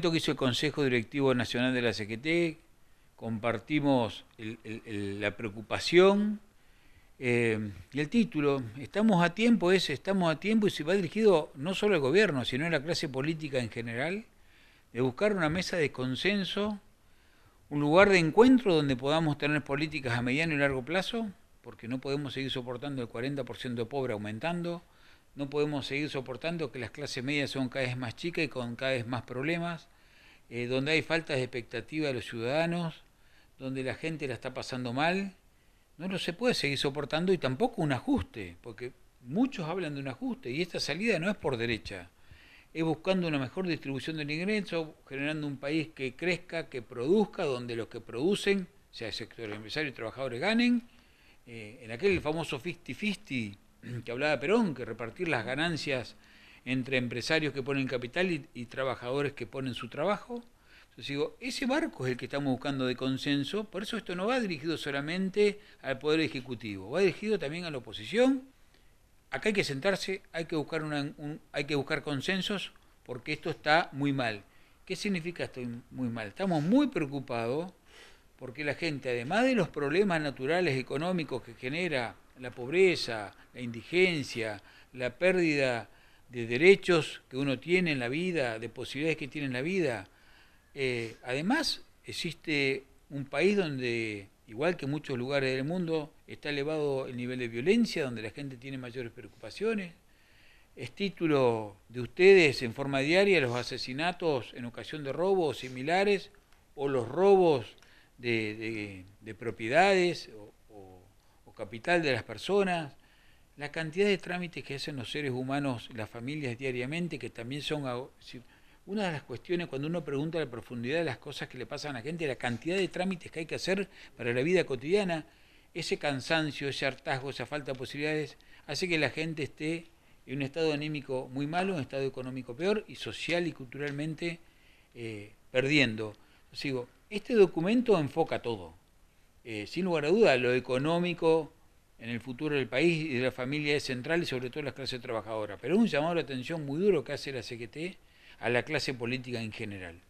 que hizo el Consejo Directivo Nacional de la CGT, compartimos la preocupación eh, y el título, estamos a tiempo, es estamos a tiempo y se va dirigido no solo al gobierno, sino a la clase política en general, de buscar una mesa de consenso, un lugar de encuentro donde podamos tener políticas a mediano y largo plazo, porque no podemos seguir soportando el 40% de pobre aumentando, no podemos seguir soportando que las clases medias son cada vez más chicas y con cada vez más problemas, eh, donde hay falta de expectativa de los ciudadanos, donde la gente la está pasando mal. No lo se puede seguir soportando y tampoco un ajuste, porque muchos hablan de un ajuste y esta salida no es por derecha es buscando una mejor distribución del ingreso, generando un país que crezca, que produzca, donde los que producen, sea el sector empresario y trabajadores, ganen. Eh, en aquel famoso 50-50 que hablaba Perón, que repartir las ganancias entre empresarios que ponen capital y, trabajadores que ponen su trabajo. Entonces digo, ese marco es el que estamos buscando de consenso, por eso esto no va dirigido solamente al Poder Ejecutivo, va dirigido también a la oposición. Acá hay que sentarse, hay que buscar, hay que buscar consensos porque esto está muy mal. ¿Qué significa esto muy mal? Estamos muy preocupados porque la gente, además de los problemas naturales económicos que genera la pobreza, la indigencia, la pérdida de derechos que uno tiene en la vida, de posibilidades que tiene en la vida. Eh, además, existe un país donde, igual que muchos lugares del mundo, está elevado el nivel de violencia, donde la gente tiene mayores preocupaciones. Es título de ustedes en forma diaria los asesinatos en ocasión de robos similares o los robos de, propiedades capital de las personas, la cantidad de trámites que hacen los seres humanos, las familias diariamente, que también son... Una de las cuestiones cuando uno pregunta la profundidad de las cosas que le pasan a la gente, la cantidad de trámites que hay que hacer para la vida cotidiana, ese cansancio, ese hartazgo, esa falta de posibilidades, hace que la gente esté en un estado anímico muy malo, un estado económico peor y social y culturalmente eh, perdiendo. este documento enfoca todo. Eh, sin lugar a duda, lo económico, en el futuro del país y de la familia es central y sobre todo las clases trabajadoras. Pero es un llamado de atención muy duro que hace la CGT a la clase política en general.